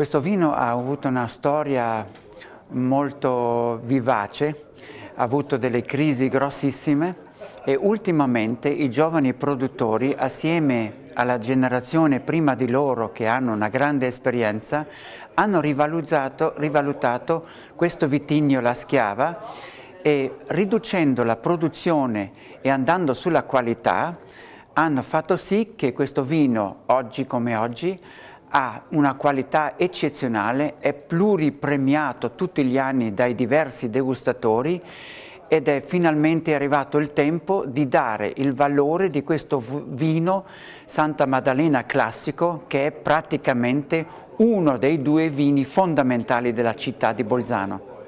Questo vino ha avuto una storia molto vivace, ha avuto delle crisi grossissime e ultimamente i giovani produttori assieme alla generazione prima di loro che hanno una grande esperienza hanno rivalutato, rivalutato questo vitigno la schiava e riducendo la produzione e andando sulla qualità hanno fatto sì che questo vino oggi come oggi ha una qualità eccezionale, è pluripremiato tutti gli anni dai diversi degustatori ed è finalmente arrivato il tempo di dare il valore di questo vino Santa Maddalena classico che è praticamente uno dei due vini fondamentali della città di Bolzano.